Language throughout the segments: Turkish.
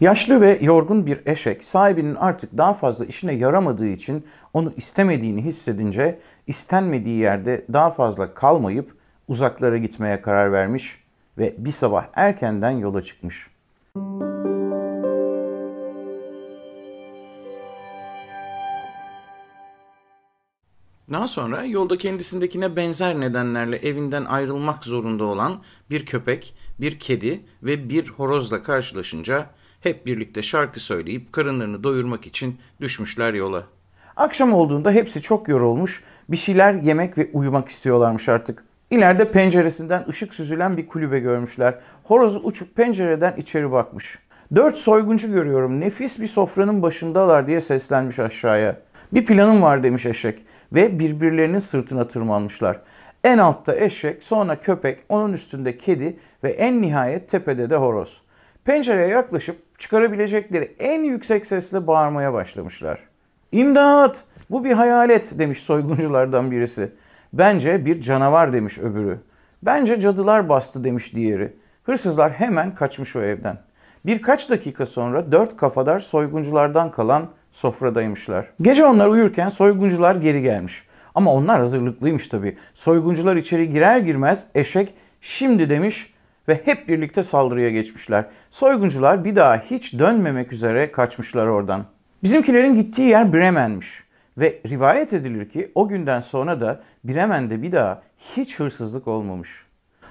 Yaşlı ve yorgun bir eşek sahibinin artık daha fazla işine yaramadığı için onu istemediğini hissedince istenmediği yerde daha fazla kalmayıp uzaklara gitmeye karar vermiş ve bir sabah erkenden yola çıkmış. Daha sonra yolda kendisindekine benzer nedenlerle evinden ayrılmak zorunda olan bir köpek, bir kedi ve bir horozla karşılaşınca hep birlikte şarkı söyleyip karınlarını doyurmak için düşmüşler yola. Akşam olduğunda hepsi çok yorulmuş, bir şeyler yemek ve uyumak istiyorlarmış artık. İleride penceresinden ışık süzülen bir kulübe görmüşler. Horoz uçup pencereden içeri bakmış. Dört soyguncu görüyorum nefis bir sofranın başındalar diye seslenmiş aşağıya. Bir planım var demiş eşek ve birbirlerinin sırtına tırmanmışlar. En altta eşek, sonra köpek, onun üstünde kedi ve en nihayet tepede de horoz. Pencereye yaklaşıp çıkarabilecekleri en yüksek sesle bağırmaya başlamışlar. İmdat! Bu bir hayalet demiş soygunculardan birisi. Bence bir canavar demiş öbürü. Bence cadılar bastı demiş diğeri. Hırsızlar hemen kaçmış o evden. Birkaç dakika sonra dört kafadar soygunculardan kalan sofradaymışlar. Gece onlar uyurken soyguncular geri gelmiş. Ama onlar hazırlıklıymış tabii. Soyguncular içeri girer girmez eşek şimdi demiş ve hep birlikte saldırıya geçmişler. Soyguncular bir daha hiç dönmemek üzere kaçmışlar oradan. Bizimkilerin gittiği yer Bremen'miş ve rivayet edilir ki o günden sonra da Bremen'de bir daha hiç hırsızlık olmamış.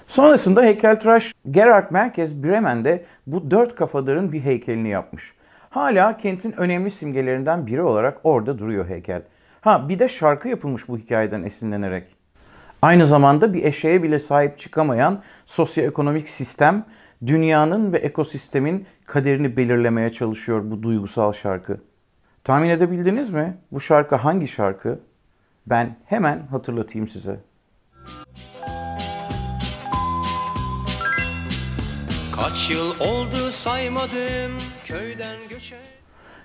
Sonrasında heykeltıraş Gerhard Merkez Bremen'de bu dört kafadarın bir heykelini yapmış. Hala kentin önemli simgelerinden biri olarak orada duruyor heykel. Ha bir de şarkı yapılmış bu hikayeden esinlenerek. Aynı zamanda bir eşeğe bile sahip çıkamayan sosyoekonomik sistem dünyanın ve ekosistemin kaderini belirlemeye çalışıyor bu duygusal şarkı. Tahmin edebildiniz mi? Bu şarkı hangi şarkı? Ben hemen hatırlatayım size. Kaç yıl oldu saymadım köyden göçe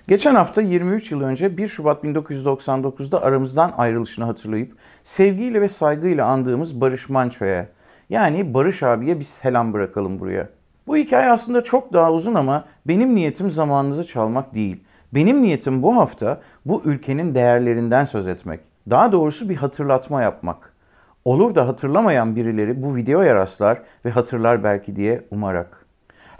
Geçen hafta 23 yıl önce 1 Şubat 1999'da aramızdan ayrılışını hatırlayıp sevgiyle ve saygıyla andığımız Barış Manço'ya yani Barış abiye bir selam bırakalım buraya. Bu hikaye aslında çok daha uzun ama benim niyetim zamanınızı çalmak değil. Benim niyetim bu hafta bu ülkenin değerlerinden söz etmek. Daha doğrusu bir hatırlatma yapmak. Olur da hatırlamayan birileri bu videoya rastlar ve hatırlar belki diye umarak.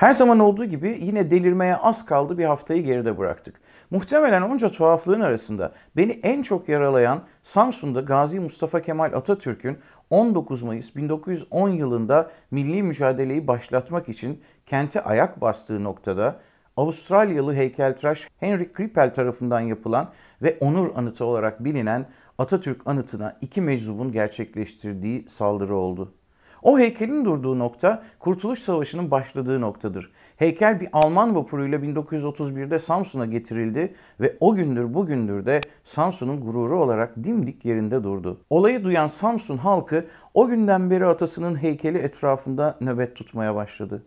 Her zaman olduğu gibi yine delirmeye az kaldı bir haftayı geride bıraktık. Muhtemelen onca tuhaflığın arasında beni en çok yaralayan Samsun'da Gazi Mustafa Kemal Atatürk'ün 19 Mayıs 1910 yılında milli mücadeleyi başlatmak için kente ayak bastığı noktada Avustralyalı heykeltıraş Henry Krippel tarafından yapılan ve onur anıtı olarak bilinen Atatürk anıtına iki meczubun gerçekleştirdiği saldırı oldu. O heykelin durduğu nokta Kurtuluş Savaşı'nın başladığı noktadır. Heykel bir Alman vapuruyla 1931'de Samsun'a getirildi ve o gündür bugündür de Samsun'un gururu olarak dimdik yerinde durdu. Olayı duyan Samsun halkı o günden beri atasının heykeli etrafında nöbet tutmaya başladı.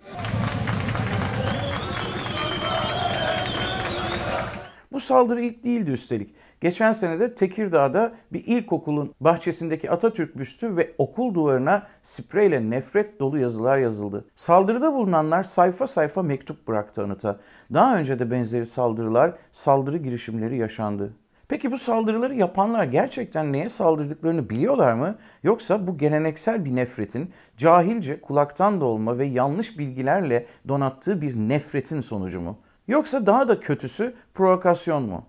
Bu saldırı ilk değildi üstelik. Geçen sene de Tekirdağ'da bir ilkokulun bahçesindeki Atatürk büstü ve okul duvarına spreyle nefret dolu yazılar yazıldı. Saldırıda bulunanlar sayfa sayfa mektup bıraktı anıta. Daha önce de benzeri saldırılar, saldırı girişimleri yaşandı. Peki bu saldırıları yapanlar gerçekten neye saldırdıklarını biliyorlar mı? Yoksa bu geleneksel bir nefretin cahilce kulaktan dolma ve yanlış bilgilerle donattığı bir nefretin sonucu mu? Yoksa daha da kötüsü provokasyon mu?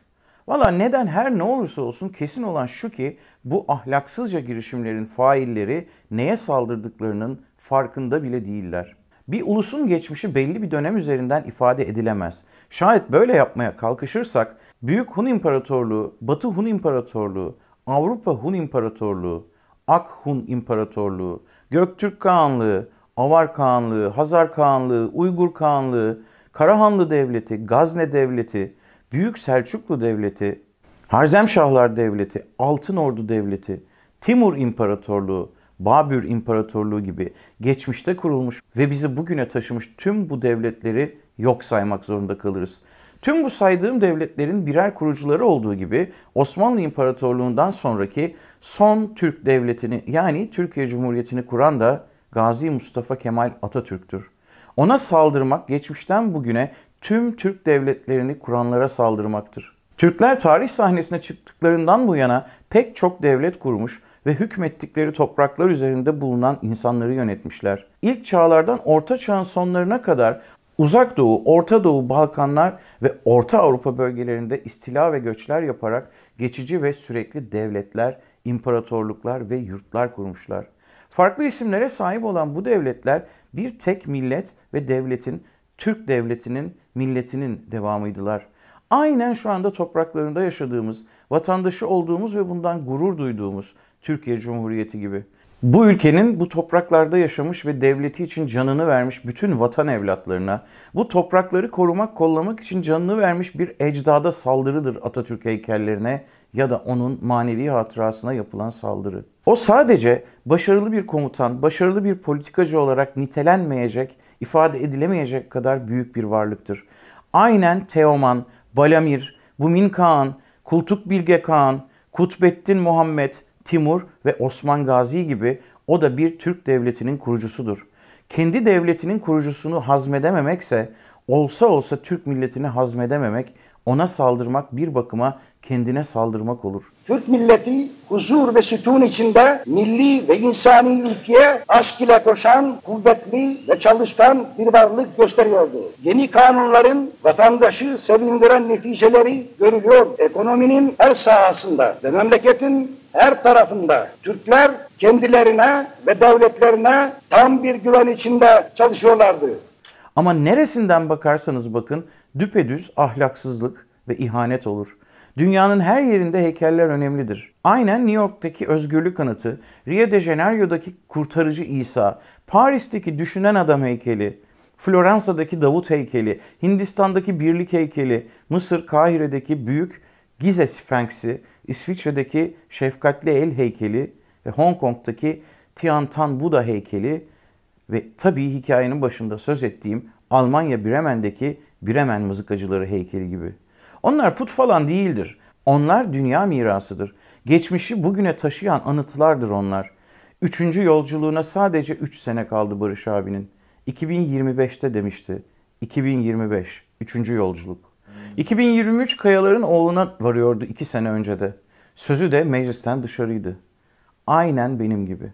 Valla neden her ne olursa olsun kesin olan şu ki bu ahlaksızca girişimlerin failleri neye saldırdıklarının farkında bile değiller. Bir ulusun geçmişi belli bir dönem üzerinden ifade edilemez. Şayet böyle yapmaya kalkışırsak Büyük Hun İmparatorluğu, Batı Hun İmparatorluğu, Avrupa Hun İmparatorluğu, Ak Hun İmparatorluğu, Göktürk Kağanlığı, Avar Kağanlığı, Hazar Kağanlığı, Uygur Kağanlığı, Karahanlı Devleti, Gazne Devleti, Büyük Selçuklu Devleti, Harzemşahlar Devleti, Altın Ordu Devleti, Timur İmparatorluğu, Babür İmparatorluğu gibi geçmişte kurulmuş ve bizi bugüne taşımış tüm bu devletleri yok saymak zorunda kalırız. Tüm bu saydığım devletlerin birer kurucuları olduğu gibi Osmanlı İmparatorluğundan sonraki son Türk devletini yani Türkiye Cumhuriyeti'ni kuran da Gazi Mustafa Kemal Atatürk'tür. Ona saldırmak geçmişten bugüne tüm Türk devletlerini kuranlara saldırmaktır. Türkler tarih sahnesine çıktıklarından bu yana pek çok devlet kurmuş ve hükmettikleri topraklar üzerinde bulunan insanları yönetmişler. İlk çağlardan Orta Çağ'ın sonlarına kadar Uzak Doğu, Orta Doğu, Balkanlar ve Orta Avrupa bölgelerinde istila ve göçler yaparak geçici ve sürekli devletler, imparatorluklar ve yurtlar kurmuşlar. Farklı isimlere sahip olan bu devletler bir tek millet ve devletin, Türk devletinin, milletinin devamıydılar. Aynen şu anda topraklarında yaşadığımız, vatandaşı olduğumuz ve bundan gurur duyduğumuz Türkiye Cumhuriyeti gibi bu ülkenin bu topraklarda yaşamış ve devleti için canını vermiş bütün vatan evlatlarına, bu toprakları korumak, kollamak için canını vermiş bir ecdada saldırıdır Atatürk heykellerine ya da onun manevi hatırasına yapılan saldırı. O sadece başarılı bir komutan, başarılı bir politikacı olarak nitelenmeyecek, ifade edilemeyecek kadar büyük bir varlıktır. Aynen Teoman, Balamir, Bumin Kağan, Kultuk Bilge Kağan, Kutbettin Muhammed, Timur ve Osman Gazi gibi o da bir Türk devletinin kurucusudur. Kendi devletinin kurucusunu hazmedememekse olsa olsa Türk milletini hazmedememek ona saldırmak bir bakıma kendine saldırmak olur. Türk milleti huzur ve sütun içinde milli ve insani ülkeye aşk ile koşan, kuvvetli ve çalışkan bir varlık gösteriyordu. Yeni kanunların vatandaşı sevindiren neticeleri görülüyor. Ekonominin her sahasında ve memleketin her tarafında Türkler kendilerine ve devletlerine tam bir güven içinde çalışıyorlardı. Ama neresinden bakarsanız bakın düpedüz ahlaksızlık ve ihanet olur. Dünyanın her yerinde heykeller önemlidir. Aynen New York'taki özgürlük anıtı, Rio de Janeiro'daki kurtarıcı İsa, Paris'teki düşünen adam heykeli, Floransa'daki Davut heykeli, Hindistan'daki birlik heykeli, Mısır Kahire'deki büyük Gize Sphinx'i, İsviçre'deki şefkatli el heykeli ve Hong Kong'daki Tan Buda heykeli ve tabii hikayenin başında söz ettiğim Almanya Bremen'deki Bremen mızıkacıları heykeli gibi. Onlar put falan değildir. Onlar dünya mirasıdır. Geçmişi bugüne taşıyan anıtlardır onlar. Üçüncü yolculuğuna sadece üç sene kaldı Barış abinin. 2025'te demişti. 2025. Üçüncü yolculuk. 2023 Kayalar'ın oğluna varıyordu iki sene önce de. Sözü de meclisten dışarıydı. Aynen benim gibi.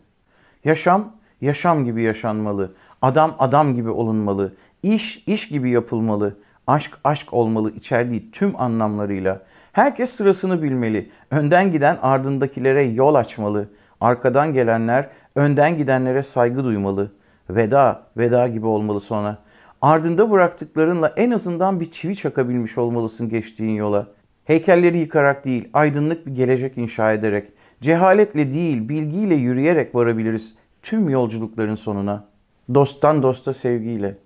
Yaşam yaşam gibi yaşanmalı. Adam adam gibi olunmalı. İş iş gibi yapılmalı. Aşk aşk olmalı içerdiği tüm anlamlarıyla. Herkes sırasını bilmeli. Önden giden ardındakilere yol açmalı. Arkadan gelenler önden gidenlere saygı duymalı. Veda, veda gibi olmalı sonra. Ardında bıraktıklarınla en azından bir çivi çakabilmiş olmalısın geçtiğin yola. Heykelleri yıkarak değil, aydınlık bir gelecek inşa ederek, cehaletle değil, bilgiyle yürüyerek varabiliriz tüm yolculukların sonuna. Dosttan dosta sevgiyle.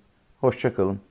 Hoşçakalın.